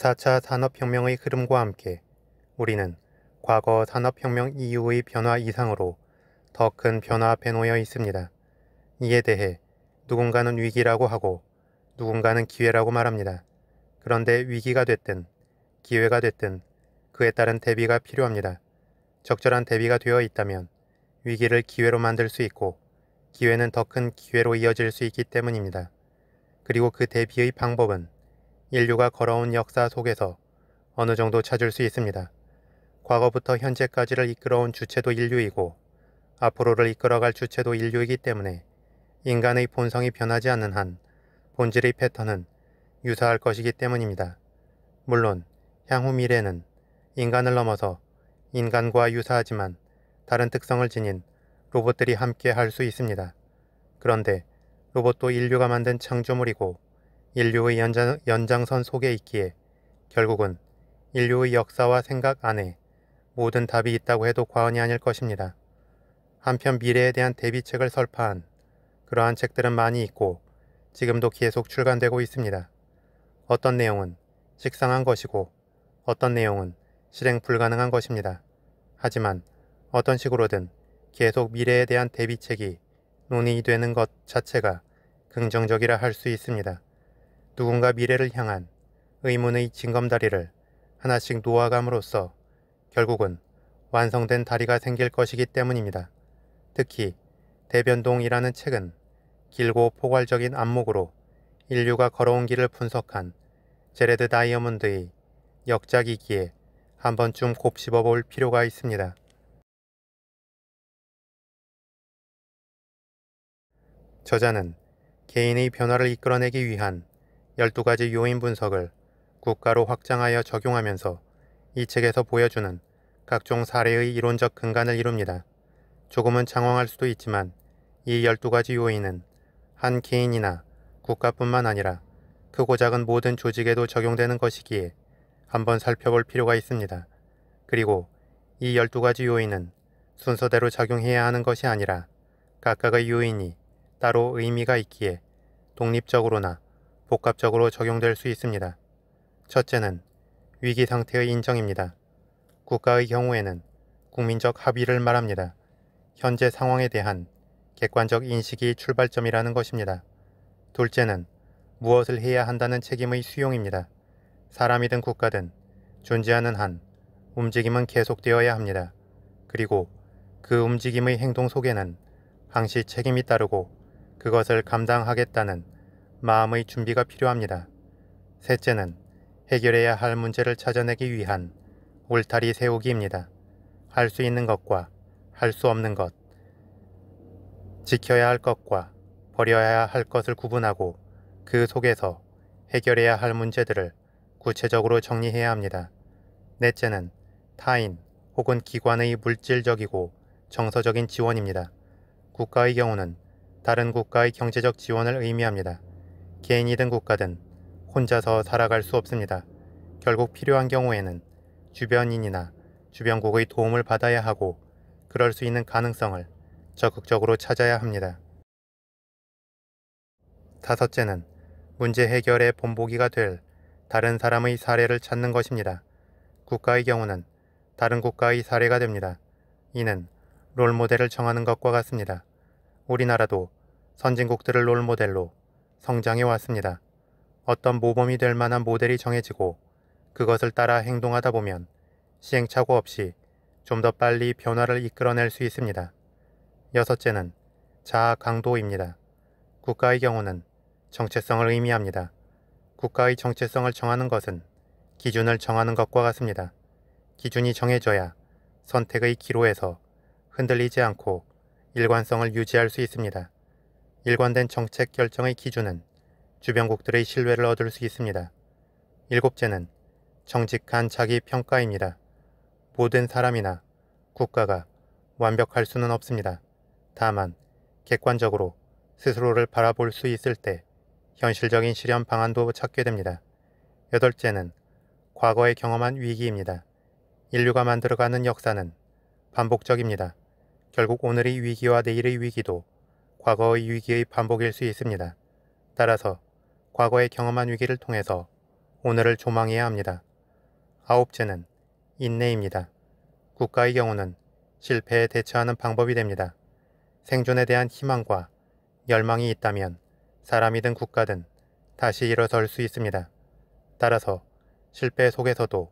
4차 산업혁명의 흐름과 함께 우리는 과거 산업혁명 이후의 변화 이상으로 더 큰 변화 앞에 놓여 있습니다. 이에 대해 누군가는 위기라고 하고 누군가는 기회라고 말합니다. 그런데 위기가 됐든 기회가 됐든 그에 따른 대비가 필요합니다. 적절한 대비가 되어 있다면 위기를 기회로 만들 수 있고 기회는 더 큰 기회로 이어질 수 있기 때문입니다. 그리고 그 대비의 방법은 인류가 걸어온 역사 속에서 어느 정도 찾을 수 있습니다. 과거부터 현재까지를 이끌어온 주체도 인류이고 앞으로를 이끌어갈 주체도 인류이기 때문에 인간의 본성이 변하지 않는 한 본질의 패턴은 유사할 것이기 때문입니다. 물론 향후 미래는 인간을 넘어서 인간과 유사하지만 다른 특성을 지닌 로봇들이 함께 할 수 있습니다. 그런데 로봇도 인류가 만든 창조물이고 인류의 연장, 연장선 속에 있기에 결국은 인류의 역사와 생각 안에 모든 답이 있다고 해도 과언이 아닐 것입니다. 한편 미래에 대한 대비책을 설파한 그러한 책들은 많이 있고 지금도 계속 출간되고 있습니다. 어떤 내용은 식상한 것이고 어떤 내용은 실행 불가능한 것입니다. 하지만 어떤 식으로든 계속 미래에 대한 대비책이 논의되는 것 자체가 긍정적이라 할 수 있습니다. 누군가 미래를 향한 의문의 징검다리를 하나씩 놓아감으로써 결국은 완성된 다리가 생길 것이기 때문입니다. 특히 대변동이라는 책은 길고 포괄적인 안목으로 인류가 걸어온 길을 분석한 제레드 다이아몬드의 역작이기에 한 번쯤 곱씹어 볼 필요가 있습니다. 저자는 개인의 변화를 이끌어내기 위한 12가지 요인 분석을 국가로 확장하여 적용하면서 이 책에서 보여주는 각종 사례의 이론적 근간을 이룹니다. 조금은 장황할 수도 있지만 이 12가지 요인은 한 개인이나 국가뿐만 아니라 크고 작은 모든 조직에도 적용되는 것이기에 한번 살펴볼 필요가 있습니다. 그리고 이 12가지 요인은 순서대로 작용해야 하는 것이 아니라 각각의 요인이 따로 의미가 있기에 독립적으로나 복합적으로 적용될 수 있습니다. 첫째는 위기 상태의 인정입니다. 국가의 경우에는 국민적 합의를 말합니다. 현재 상황에 대한 객관적 인식이 출발점이라는 것입니다. 둘째는 무엇을 해야 한다는 책임의 수용입니다. 사람이든 국가든 존재하는 한 움직임은 계속되어야 합니다. 그리고 그 움직임의 행동 속에는 항시 책임이 따르고 그것을 감당하겠다는 마음의 준비가 필요합니다. 셋째는 해결해야 할 문제를 찾아내기 위한 울타리 세우기입니다. 할 수 있는 것과 할 수 없는 것, 지켜야 할 것과 버려야 할 것을 구분하고 그 속에서 해결해야 할 문제들을 구체적으로 정리해야 합니다. 넷째는 타인 혹은 기관의 물질적이고 정서적인 지원입니다. 국가의 경우는 다른 국가의 경제적 지원을 의미합니다. 개인이든 국가든 혼자서 살아갈 수 없습니다. 결국 필요한 경우에는 주변인이나 주변국의 도움을 받아야 하고 그럴 수 있는 가능성을 적극적으로 찾아야 합니다. 다섯째는 문제 해결의 본보기가 될 다른 사람의 사례를 찾는 것입니다. 국가의 경우는 다른 국가의 사례가 됩니다. 이는 롤모델을 정하는 것과 같습니다. 우리나라도 선진국들을 롤모델로 성장해 왔습니다. 어떤 모범이 될 만한 모델이 정해지고 그것을 따라 행동하다 보면 시행착오 없이 좀 더 빨리 변화를 이끌어낼 수 있습니다. 여섯째는 자아 강도입니다. 국가의 경우는 정체성을 의미합니다. 국가의 정체성을 정하는 것은 기준을 정하는 것과 같습니다. 기준이 정해져야 선택의 기로에서 흔들리지 않고 일관성을 유지할 수 있습니다. 일관된 정책 결정의 기준은 주변국들의 신뢰를 얻을 수 있습니다. 일곱째는 정직한 자기 평가입니다. 모든 사람이나 국가가 완벽할 수는 없습니다. 다만 객관적으로 스스로를 바라볼 수 있을 때 현실적인 실현 방안도 찾게 됩니다. 여덟째는 과거에 경험한 위기입니다. 인류가 만들어가는 역사는 반복적입니다. 결국 오늘의 위기와 내일의 위기도 과거의 위기의 반복일 수 있습니다. 따라서 과거에 경험한 위기를 통해서 오늘을 조망해야 합니다. 아홉째는 인내입니다. 국가의 경우는 실패에 대처하는 방법이 됩니다. 생존에 대한 희망과 열망이 있다면 사람이든 국가든 다시 일어설 수 있습니다. 따라서 실패 속에서도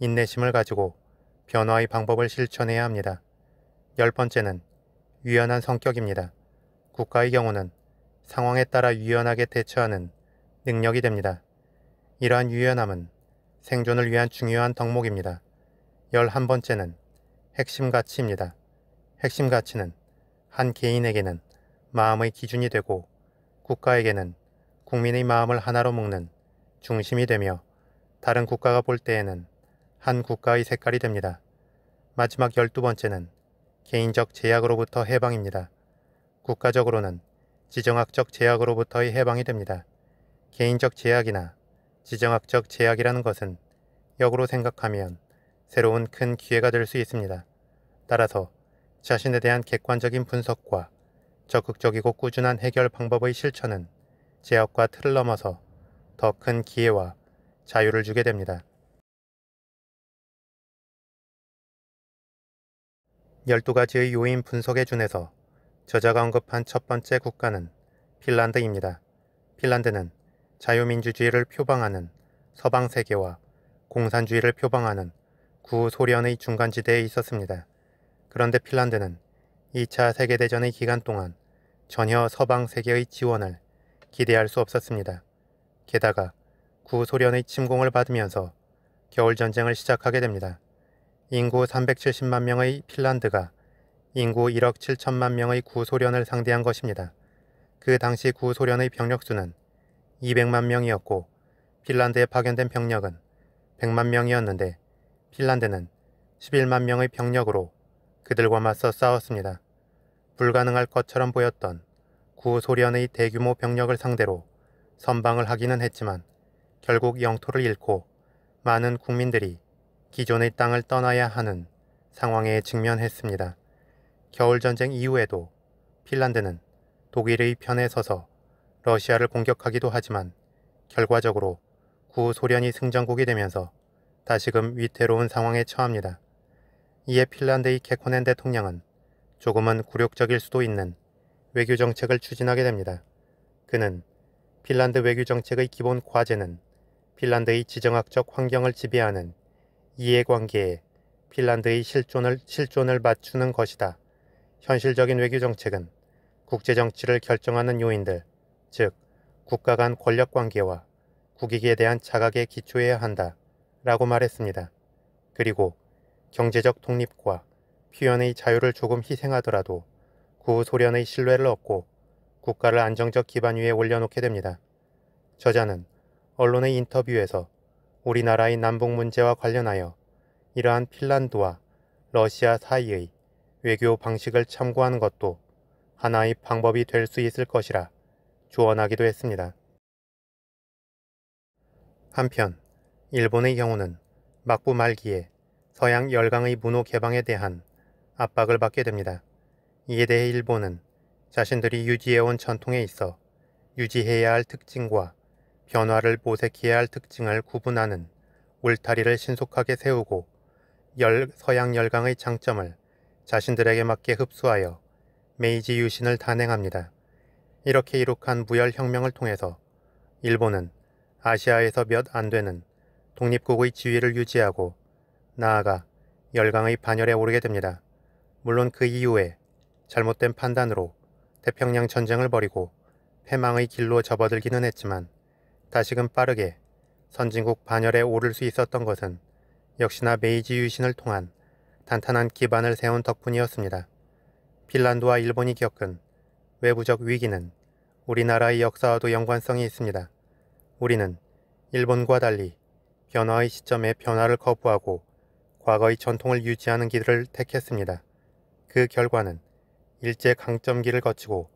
인내심을 가지고 변화의 방법을 실천해야 합니다. 열 번째는 유연한 성격입니다. 국가의 경우는 상황에 따라 유연하게 대처하는 능력이 됩니다. 이러한 유연함은 생존을 위한 중요한 덕목입니다. 11번째는 핵심 가치입니다. 핵심 가치는 한 개인에게는 마음의 기준이 되고 국가에게는 국민의 마음을 하나로 묶는 중심이 되며 다른 국가가 볼 때에는 한 국가의 색깔이 됩니다. 마지막 12번째는 개인적 제약으로부터 해방입니다. 국가적으로는 지정학적 제약으로부터의 해방이 됩니다. 개인적 제약이나 지정학적 제약이라는 것은 역으로 생각하면 새로운 큰 기회가 될 수 있습니다. 따라서 자신에 대한 객관적인 분석과 적극적이고 꾸준한 해결 방법의 실천은 제약과 틀을 넘어서 더 큰 기회와 자유를 주게 됩니다. 12가지의 요인 분석에 준해서 저자가 언급한 첫 번째 국가는 핀란드입니다. 핀란드는 자유민주주의를 표방하는 서방 세계와 공산주의를 표방하는 구소련의 중간지대에 있었습니다. 그런데 핀란드는 2차 세계대전의 기간 동안 전혀 서방 세계의 지원을 기대할 수 없었습니다. 게다가 구소련의 침공을 받으면서 겨울전쟁을 시작하게 됩니다. 인구 370만 명의 핀란드가 인구 1억 7천만 명의 구소련을 상대한 것입니다. 그 당시 구소련의 병력수는 200만 명이었고 핀란드에 파견된 병력은 100만 명이었는데 핀란드는 11만 명의 병력으로 그들과 맞서 싸웠습니다. 불가능할 것처럼 보였던 구소련의 대규모 병력을 상대로 선방을 하기는 했지만 결국 영토를 잃고 많은 국민들이 기존의 땅을 떠나야 하는 상황에 직면했습니다. 겨울전쟁 이후에도 핀란드는 독일의 편에 서서 러시아를 공격하기도 하지만 결과적으로 구소련이 승전국이 되면서 다시금 위태로운 상황에 처합니다. 이에 핀란드의 케코넨 대통령은 조금은 굴욕적일 수도 있는 외교정책을 추진하게 됩니다. 그는 핀란드 외교정책의 기본 과제는 핀란드의 지정학적 환경을 지배하는 이해관계에 핀란드의 실존을, 실존을 맞추는 것이다. 현실적인 외교 정책은 국제 정치를 결정하는 요인들, 즉 국가 간 권력 관계와 국익에 대한 자각에 기초해야 한다 라고 말했습니다. 그리고 경제적 독립과 표현의 자유를 조금 희생하더라도 구 소련의 신뢰를 얻고 국가를 안정적 기반 위에 올려놓게 됩니다. 저자는 언론의 인터뷰에서 우리나라의 남북 문제와 관련하여 이러한 핀란드와 러시아 사이의 외교 방식을 참고하는 것도 하나의 방법이 될 수 있을 것이라 조언하기도 했습니다. 한편 일본의 경우는 막부 말기에 서양 열강의 문호 개방에 대한 압박을 받게 됩니다. 이에 대해 일본은 자신들이 유지해온 전통에 있어 유지해야 할 특징과 변화를 모색해야 할 특징을 구분하는 울타리를 신속하게 세우고 열, 서양 열강의 장점을 자신들에게 맞게 흡수하여 메이지 유신을 단행합니다. 이렇게 이룩한 무혈혁명을 통해서 일본은 아시아에서 몇 안 되는 독립국의 지위를 유지하고 나아가 열강의 반열에 오르게 됩니다. 물론 그 이후에 잘못된 판단으로 태평양 전쟁을 벌이고 패망의 길로 접어들기는 했지만 다시금 빠르게 선진국 반열에 오를 수 있었던 것은 역시나 메이지 유신을 통한 탄탄한 기반을 세운 덕분이었습니다. 핀란드와 일본이 겪은 외부적 위기는 우리나라의 역사와도 연관성이 있습니다. 우리는 일본과 달리 변화의 시점에 변화를 거부하고 과거의 전통을 유지하는 길을 택했습니다. 그 결과는 일제 강점기를 거치고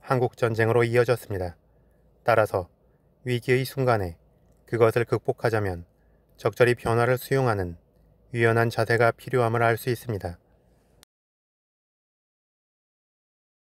한국전쟁으로 이어졌습니다. 따라서 위기의 순간에 그것을 극복하자면 적절히 변화를 수용하는 유연한 자세가 필요함을 알 수 있습니다.